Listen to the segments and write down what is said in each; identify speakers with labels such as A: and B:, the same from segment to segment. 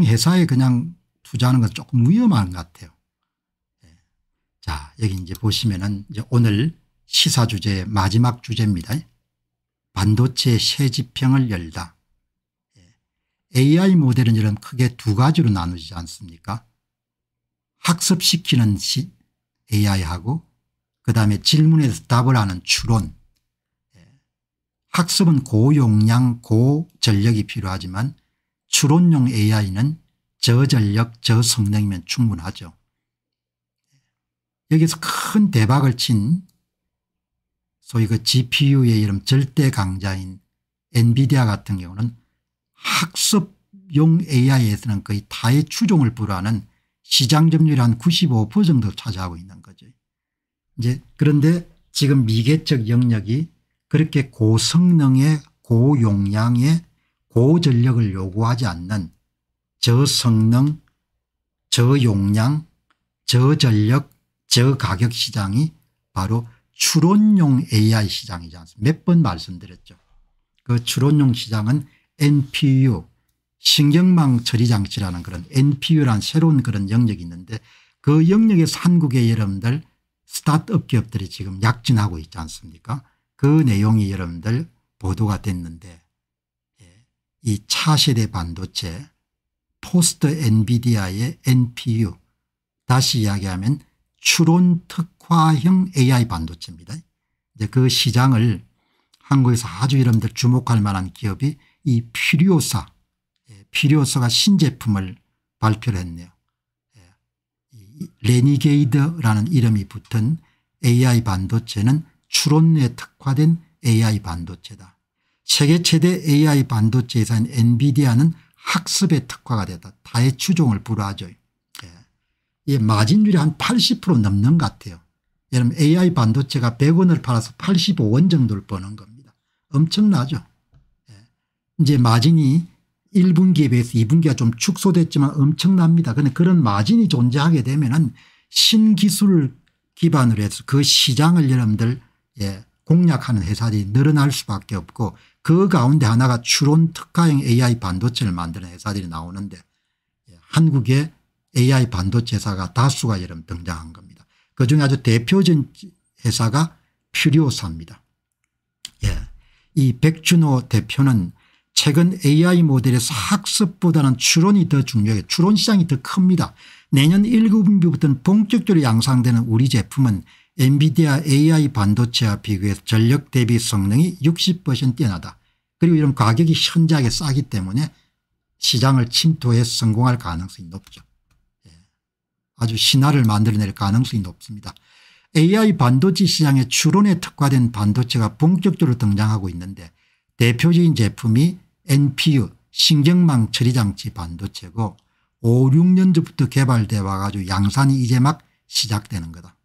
A: 특정 회사에 그냥 투자하는 건 조금 위험한 것 같아요. 예. 자, 여기 이제 보시면은 오늘 시사 주제 마지막 주제입니다. 반도체 새 지평을 열다. AI 예. 모델은 이런 크게 두 가지로 나누지 않습니까? 학습시키는 AI하고 그다음에 질문에서 답을 하는 추론. 예. 학습은 고용량 고전력이 필요하지만 추론용 AI는 저전력 저성능이면 충분하죠. 여기서 큰 대박을 친 소위 그 gpu의 이름 절대 강자인 엔비디아 같은 경우는 학습용 AI에서는 거의 다의 추종을 불허하는 시장 점유율 한95% 정도 차지하고 있는 거죠. 이제 그런데 지금 미개척 영역이 그렇게 고성능의 고용량의 고전력을 요구하지 않는 저성능, 저용량, 저전력, 저가격 시장이 바로 추론용 AI 시장이지 않습니까 몇 번 말씀드렸죠. 그 추론용 시장은 NPU 신경망 처리 장치라는 그런 n p u 라는 새로운 그런 영역이 있는데 그 영역에서 한국의 여러분들 스타트업 기업들이 지금 약진하고 있지 않습니까 그 내용이 여러분들 보도가 됐는데 이 차세대 반도체 포스트 엔비디아의 NPU 다시 이야기하면 추론 특화형 AI 반도체입니다. 이제 그 시장을 한국에서 아주 이름들 주목할 만한 기업이 이 피리오사 피리오사가 예, 신제품을 발표를 했네요. 예, 레니게이드라는 이름이 붙은 AI 반도체는 추론에 특화된 AI 반도체다. 세계 최대 AI 반도체 회사인 엔비디아는 학습의 특화가 되다 다의 추종을 불허하죠. 예. 마진율이 한 80% 넘는 것 같아요. 여러분 AI 반도체가 100원을 팔아서 85원 정도를 버는 겁니다. 엄청나죠. 예. 이제 마진이 1분기에 비해서 2분기가 좀 축소됐지만 엄청납니다. 그런데 그런 마진이 존재하게 되면 은신기술 기반으로 해서 그 시장을 여러분들 예, 공략하는 회사들이 늘어날 수밖에 없고 그 가운데 하나가 추론 특가형 AI 반도체를 만드는 회사들이 나오는데 예, 한국의 AI 반도체 회사가 다수가 여러 등장한 겁니다. 그중에 아주 대표적인 회사가 퓨리오사입니다. 예. 이 백준호 대표는 최근 AI 모델에서 학습보다는 추론이 더 중요해 추론 시장이 더 큽니다. 내년 1분기부터는 본격적으로 양상되는 우리 제품은 엔비디아 AI 반도체와 비교해서 전력 대비 성능이 60% 뛰어나다. 그리고 이런 가격이 현저하게 싸기 때문에 시장을 침투해 성공할 가능성이 높죠. 예. 아주 신화를 만들어낼 가능성이 높습니다. AI 반도체 시장의 추론에 특화된 반도체가 본격적으로 등장하고 있는데 대표적인 제품이 NPU 신경망 처리장치 반도체고 5, 6년 전부터 개발돼 와가지고 양산이 이제 막 시작되는 거다.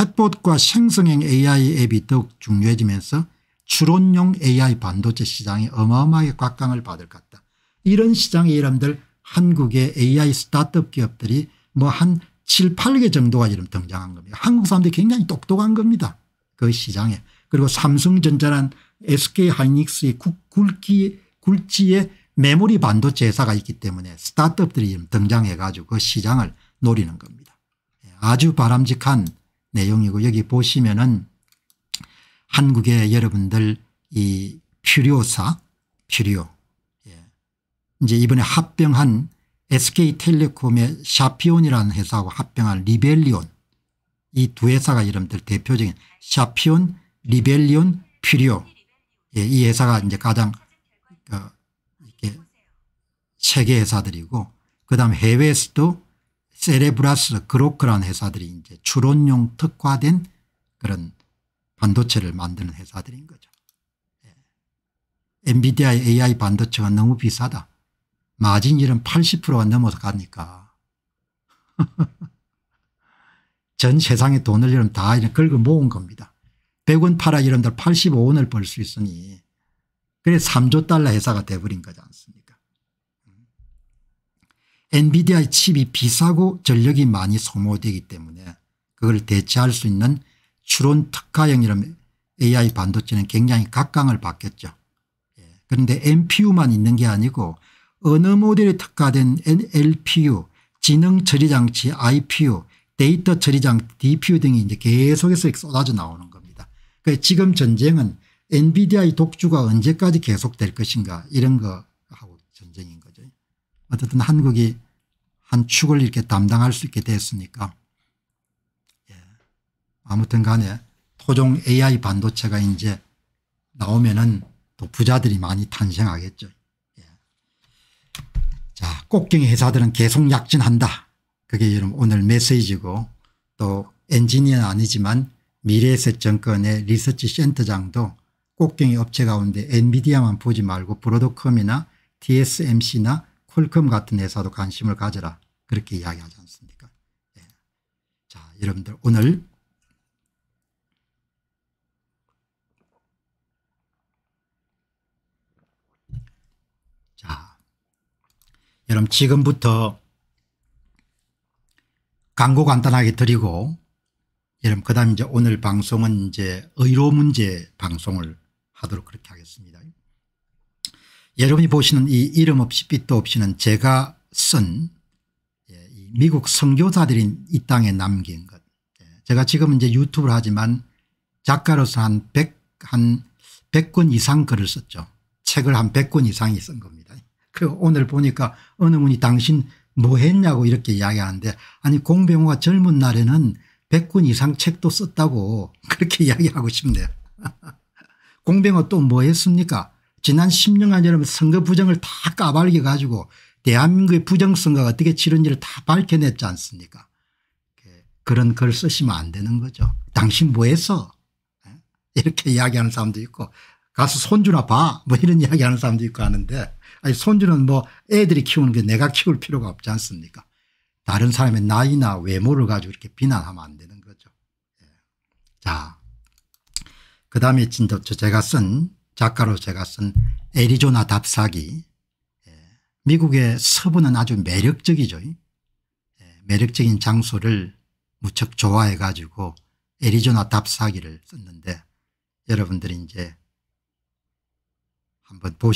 A: 챗봇과 생성형 AI 앱이 더욱 중요해지면서 추론용 AI 반도체 시장이 어마어마하게 각광을 받을 것 같다. 이런 시장에 이름들 한국의 AI 스타트업 기업들이 뭐 한 7, 8개 정도가 이름 등장한 겁니다. 한국 사람들이 굉장히 똑똑한 겁니다. 그 시장에. 그리고 삼성전자란 SK하이닉스의 굵기, 굵지의 메모리 반도체 회사가 있기 때문에 스타트업들이 등장해 가지고 그 시장을 노리는 겁니다. 예, 아주 바람직한 내용이고 여기 보시면은 한국의 여러분들 이 퓨리오사 퓨리오 예. 이제 이번에 합병한 SK텔레콤의 샤피온이라는 회사하고 합병한 리벨리온 이 두 회사가 이름들 대표적인 샤피온 리벨리온 퓨리오 예. 이 회사가 이제 가장 어, 이렇게 세계 회사들이고 그다음 해외에서도 세레브라스 그로크라는 회사들이 이제 추론용 특화된 그런 반도체를 만드는 회사들인 거죠. 예. 엔비디아의 AI 반도체가 너무 비싸다. 마진율은 80%가 넘어가니까. 전 세상에 돈을 이러면 다 긁어 모은 겁니다. 100원 팔아 이러면 85원을 벌 수 있으니 그래 3조 달러 회사가 돼버린 거지 않습니까 엔비디아의 칩이 비싸고 전력이 많이 소모되기 때문에 그걸 대체할 수 있는 추론 특화형 이런 AI 반도체는 굉장히 각광을 받겠죠. 예. 그런데 NPU만 있는 게 아니고 어느 모델에 특화된 LPU, 지능 처리장치 IPU, 데이터 처리장 DPU 등이 이제 계속해서 쏟아져 나오는 겁니다. 그러니까 지금 전쟁은 엔비디아의 독주가 언제까지 계속될 것인가 이런 거하고 전쟁인 거죠. 어쨌든 한국이 한 축을 이렇게 담당할 수 있게 됐으니까 예. 아무튼 간에 토종 AI 반도체가 이제 나오면은 또 부자들이 많이 탄생하겠죠. 예. 자, 꼭경이 회사들은 계속 약진한다. 그게 여러분 오늘 메시지고 또 엔지니어는 아니지만 미래에셋 정권의 리서치 센터장도 꼭경이 업체 가운데 엔비디아만 보지 말고 브로드컴이나 TSMC나 퀄컴 같은 회사도 관심을 가져라 그렇게 이야기하지 않습니까 예. 자 여러분들 오늘 자 여러분 지금부터 광고 간단하게 드리고 여러분 그 다음 이제 오늘 방송은 이제 의료 문제 방송을 하도록 그렇게 하겠습니다. 여러분이 보시는 이 이름 없이 빛도 없이는 제가 쓴 예, 미국 선교사들이 이 땅에 남긴 것. 예, 제가 지금 이제 유튜브를 하지만 작가로서 한 100, 한 100권 이상 글을 썼죠. 책을 한 100권 이상이 쓴 겁니다. 그리고 오늘 보니까 어느 분이 당신 뭐 했냐고 이렇게 이야기하는데 아니 공병호가 젊은 날에는 100권 이상 책도 썼다고 그렇게 이야기하고 싶네요. 공병호 또 뭐 했습니까? 지난 10년간 여러분 선거 부정을 다까발게 가지고 대한민국의 부정선거가 어떻게 치른지를 다 밝혀냈지 않습니까 그런 글 쓰시면 안 되는 거죠. 당신 뭐 했어 예? 이렇게 이야기하는 사람도 있고 가서 손주나 봐 뭐 이런 이야기하는 사람도 있고 하는데 아니 손주는 뭐 애들이 키우는 게 내가 키울 필요가 없지 않습니까 다른 사람의 나이나 외모를 가지고 이렇게 비난하면 안 되는 거죠. 예. 자, 그 다음에 진짜 제가 쓴 작가로 제가 쓴 애리조나 답사기 예, 미국의 서부는 아주 매력적이죠. 예, 매력적인 장소를 무척 좋아해 가지고 애리조나 답사기를 썼는데 여러분들이 이제 한번 보시